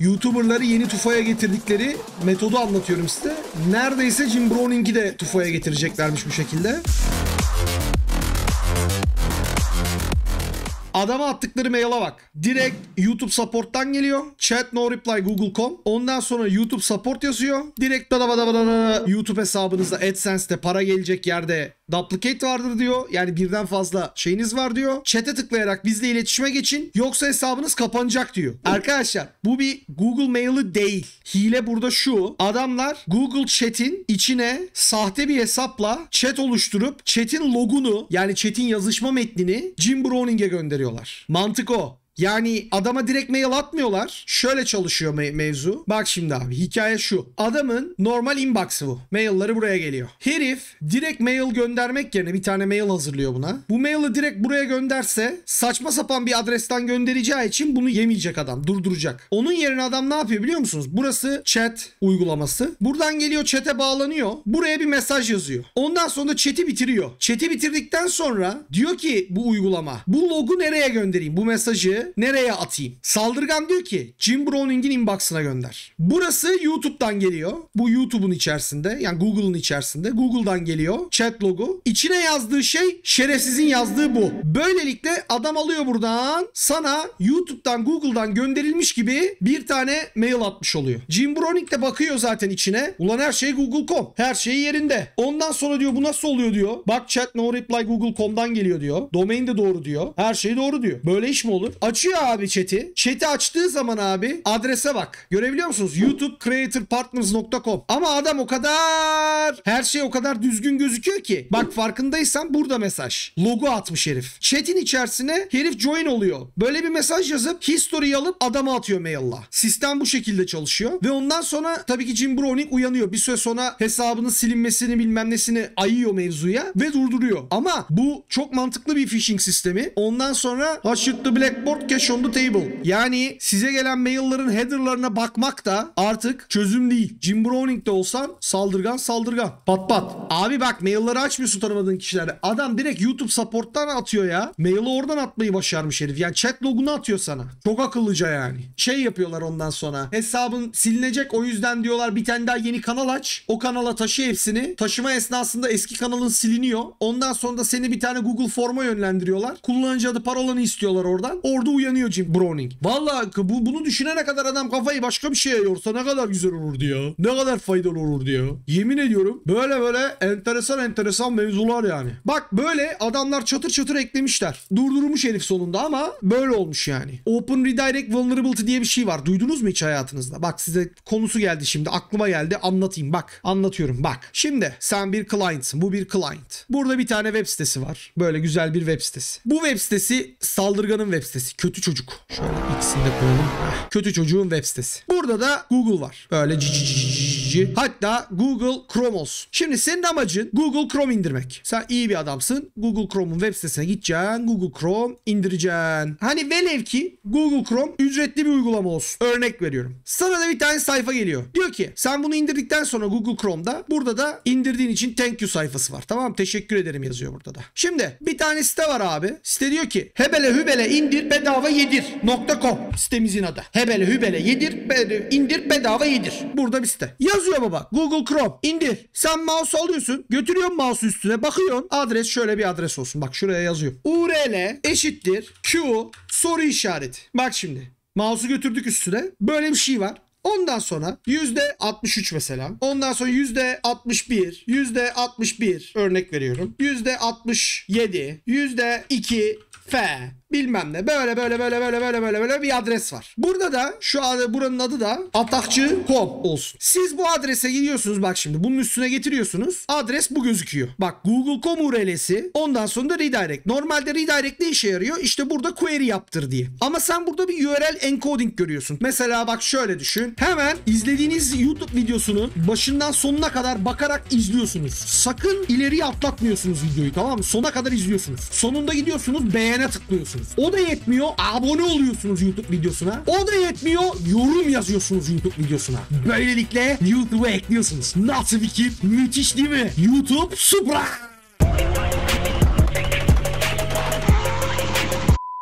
YouTuber'ları yeni Tufa'ya getirdikleri metodu anlatıyorum size. Neredeyse Jim Browning'i de Tufa'ya getireceklermiş bu şekilde. Adama attıkları maila bak. Direkt YouTube Support'tan geliyor. Chat no reply google.com. Ondan sonra YouTube Support yazıyor. Direkt da da da da YouTube hesabınızda AdSense'te para gelecek yerde Duplicate vardır diyor. Yani birden fazla şeyiniz var diyor. Çete tıklayarak bizle iletişime geçin. Yoksa hesabınız kapanacak diyor. Arkadaşlar bu bir Google Mail'ı değil. Hile burada şu. Adamlar Google Chat'in içine sahte bir hesapla chat oluşturup chat'in logunu yani chat'in yazışma metnini Jim Browning'e gönderiyorlar. Mantık o. Yani adama direkt mail atmıyorlar. Şöyle çalışıyor me- mevzu. Bak şimdi abi hikaye şu. Adamın normal inbox'ı bu. Mailları buraya geliyor. Herif direkt mail göndermek yerine bir tane mail hazırlıyor buna. Bu maili direkt buraya gönderse saçma sapan bir adresten göndereceği için bunu yemeyecek adam. Durduracak. Onun yerine adam ne yapıyor biliyor musunuz? Burası chat uygulaması. Buradan geliyor chat'e bağlanıyor. Buraya bir mesaj yazıyor. Ondan sonra chat'i bitiriyor. Chat'i bitirdikten sonra diyor ki bu uygulama bu logu nereye göndereyim? Bu mesajı nereye atayım? Saldırgan diyor ki Jim Browning'in inbox'ına gönder. Burası YouTube'dan geliyor. Bu YouTube'un içerisinde yani Google'un içerisinde. Google'dan geliyor chat logo. İçine yazdığı şey şerefsizin yazdığı bu. Böylelikle adam alıyor buradan sana YouTube'dan Google'dan gönderilmiş gibi bir tane mail atmış oluyor. Jim Browning de bakıyor zaten içine. Ulan her şey Google.com. Her şey yerinde. Ondan sonra diyor bu nasıl oluyor diyor. Bak chat no reply Google.com'dan geliyor diyor. Domain de doğru diyor. Her şey doğru diyor. Böyle iş mi olur? Acı Açıyor abi chat'i. Chat'i açtığı zaman abi adrese bak. Görebiliyor musunuz? YouTube creatorpartners.com. Ama adam o kadar her şey o kadar düzgün gözüküyor ki. Bak farkındaysan burada mesaj. Logo atmış herif. Chat'in içerisine herif join oluyor. Böyle bir mesaj yazıp history alıp adama atıyor mail'la. Sistem bu şekilde çalışıyor ve ondan sonra tabii ki Jim Browning uyanıyor. Bir süre sonra hesabının silinmesini bilmem nesini ayıyor mevzuya ve durduruyor. Ama bu çok mantıklı bir phishing sistemi. Ondan sonra Haşırtlı Blackboard not cache on the table. Yani size gelen maillerin headerlarına bakmak da artık çözüm değil. Jim Browning de olsan saldırgan saldırgan. Pat pat. Abi bak mailleri açmıyorsun tanımadığın kişilere. Adam direkt YouTube support'tan atıyor ya. Maili oradan atmayı başarmış herif. Yani chat logunu atıyor sana. Çok akıllıca yani. Şey yapıyorlar ondan sonra. Hesabın silinecek o yüzden diyorlar bir tane daha yeni kanal aç. O kanala taşı hepsini. Taşıma esnasında eski kanalın siliniyor. Ondan sonra da seni bir tane Google Form'a yönlendiriyorlar. Kullanıcı adı parolanı istiyorlar oradan. Orada uyanıyor Jim Browning. Valla bu, bunu düşünene kadar adam kafayı başka bir şeye yorsa ne kadar güzel olurdu ya. Ne kadar faydalı olurdu ya. Yemin ediyorum böyle böyle enteresan enteresan mevzular yani. Bak böyle adamlar çatır çatır eklemişler. Durdurmuş herif sonunda ama böyle olmuş yani. Open Redirect Vulnerability diye bir şey var. Duydunuz mu hiç hayatınızda? Bak size konusu geldi şimdi. Aklıma geldi. Anlatayım bak. Anlatıyorum bak. Şimdi sen bir client'sın. Bu bir client. Burada bir tane web sitesi var. Böyle güzel bir web sitesi. Bu web sitesi saldırganın web sitesi. Kötü Çocuk. Şöyle ikisini de koyalım. Kötü Çocuğun web sitesi. Burada da Google var. Böyle cici cici cici. Hatta Google Chrome olsun. Şimdi senin amacın Google Chrome indirmek. Sen iyi bir adamsın. Google Chrome'un web sitesine gideceksin. Google Chrome indireceksin. Hani velev ki Google Chrome ücretli bir uygulama olsun. Örnek veriyorum. Sana da bir tane sayfa geliyor. Diyor ki sen bunu indirdikten sonra Google Chrome'da burada da indirdiğin için thank you sayfası var. Tamam teşekkür ederim yazıyor burada da. Şimdi bir tane site var abi. Site diyor ki hebele hübele indir bedava bedava yedir. .com sitemizin adı. Hebele hübele yedir, be, indir bedava yedir. Burada bir site. Yazıyor baba. Google Chrome. indir. Sen mouse alıyorsun. Götürüyorsun mouse üstüne. Bakıyorsun. Adres şöyle bir adres olsun. Bak şuraya yazıyor. URL eşittir Q soru işareti. Bak şimdi. Mouse'u götürdük üstüne. Böyle bir şey var. Ondan sonra %63 mesela. Ondan sonra %61, %61 örnek veriyorum. %67, %2 F bilmem ne böyle böyle böyle böyle böyle böyle böyle bir adres var. Burada da şu adı buranın adı da atakçı.com olsun. Siz bu adrese gidiyorsunuz bak şimdi bunun üstüne getiriyorsunuz. Adres bu gözüküyor. Bak google.com URL'si ondan sonra da redirect. Normalde redirect ne işe yarıyor? İşte burada query yaptır diye. Ama sen burada bir URL encoding görüyorsun. Mesela bak şöyle düşün. Hemen izlediğiniz YouTube videosunun başından sonuna kadar bakarak izliyorsunuz. Sakın ileriye atlatmıyorsunuz videoyu tamam mı? Sona kadar izliyorsunuz. Sonunda gidiyorsunuz beğene tıklıyorsunuz yapıyorsunuz. O da yetmiyor. Abone oluyorsunuz YouTube videosuna. O da yetmiyor. Yorum yazıyorsunuz YouTube videosuna. Böylelikle YouTube'a ekliyorsunuz. Nasıl bir kip? Müthiş değil mi? YouTube Supra!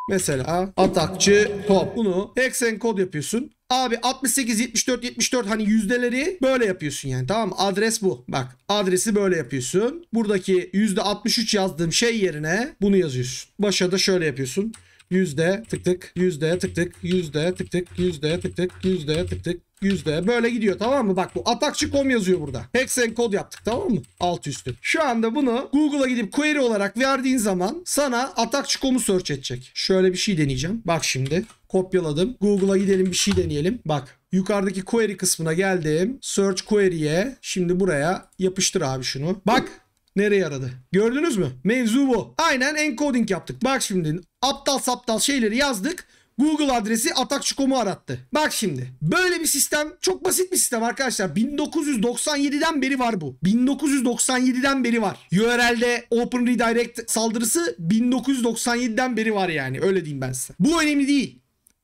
Mesela atakçı top. Bunu eksen kod yapıyorsun. Abi 68, 74, 74 hani yüzdeleri böyle yapıyorsun yani tamam mı? Adres bu. Bak adresi böyle yapıyorsun. Buradaki yüzde %63 yazdığım şey yerine bunu yazıyorsun. Başa da şöyle yapıyorsun yüzde tık tık yüzde tık tık yüzde tık tık yüzde tık tık yüzde tık tık yüzde böyle gidiyor tamam mı? Bak bu atakçı.com yazıyor burada. Hexen kod yaptık tamam mı? Alt üstü. Şu anda bunu Google'a gidip query olarak verdiğin zaman sana atakçı.com'u search edecek. Şöyle bir şey deneyeceğim. Bak şimdi kopyaladım. Google'a gidelim bir şey deneyelim. Bak yukarıdaki query kısmına geldim. Search query'e şimdi buraya yapıştır abi şunu. Bak Nereye yaradı? Gördünüz mü? Mevzu bu. Aynen encoding yaptık. Bak şimdi aptal saptal şeyleri yazdık. Google adresi Atakçı.com'u arattı. Bak şimdi böyle bir sistem çok basit bir sistem arkadaşlar. 1997'den beri var bu. 1997'den beri var. URL'de Open Redirect saldırısı 1997'den beri var yani öyle diyeyim ben size. Bu önemli değil.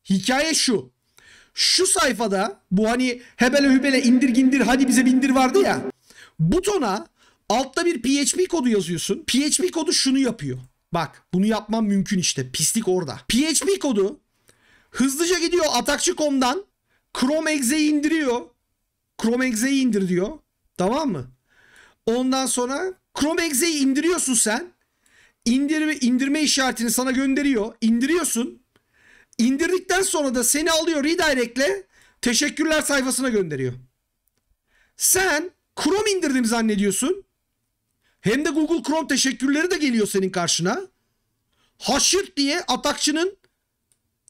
Hikaye şu. Şu sayfada bu hani hebele hübele indir gindir hadi bize bindir vardı ya. Butona Altta bir PHP kodu yazıyorsun. PHP kodu şunu yapıyor. Bak bunu yapmam mümkün işte. Pislik orada. PHP kodu hızlıca gidiyor atakçı.com'dan Chrome Exe'yi indiriyor. Chrome Exe'yi indir diyor. Tamam mı? Ondan sonra Chrome Exe'yi indiriyorsun sen. İndirme, indirme işaretini sana gönderiyor. İndiriyorsun. İndirdikten sonra da seni alıyor redirect'le teşekkürler sayfasına gönderiyor. Sen Chrome indirdim zannediyorsun. Hem de Google Chrome teşekkürleri de geliyor senin karşına. Haşır diye atakçının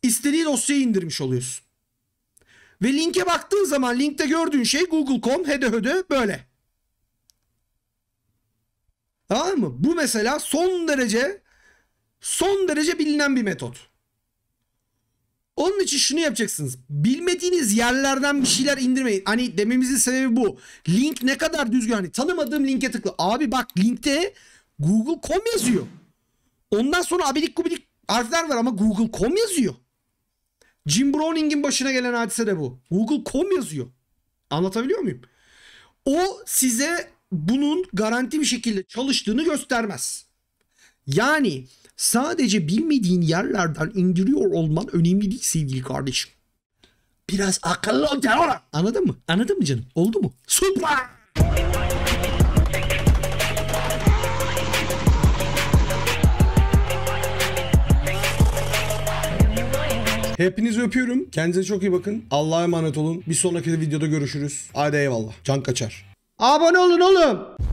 istediği dosyayı indirmiş oluyorsun. Ve linke baktığın zaman linkte gördüğün şey google.com hede hede böyle. Tamam mı? Bu mesela son derece son derece bilinen bir metot. Onun için şunu yapacaksınız. Bilmediğiniz yerlerden bir şeyler indirmeyin. Hani dememizin sebebi bu. Link ne kadar düzgün. Hani tanımadığım linke tıkla. Abi bak linkte Google.com yazıyor. Ondan sonra abidik gubidik harfler var ama Google.com yazıyor. Jim Browning'in başına gelen hadise de bu. Google.com yazıyor. Anlatabiliyor muyum? O size bunun garanti bir şekilde çalıştığını göstermez. Yani sadece bilmediğin yerlerden indiriyor olman önemli değil sevgili kardeşim. Biraz akıllı ol terör. Anladın mı? Anladın mı canım? Oldu mu? Super. Hepinizi öpüyorum. Kendinize çok iyi bakın. Allah'a emanet olun. Bir sonraki videoda görüşürüz. Hadi eyvallah. Can kaçar. Abone olun oğlum.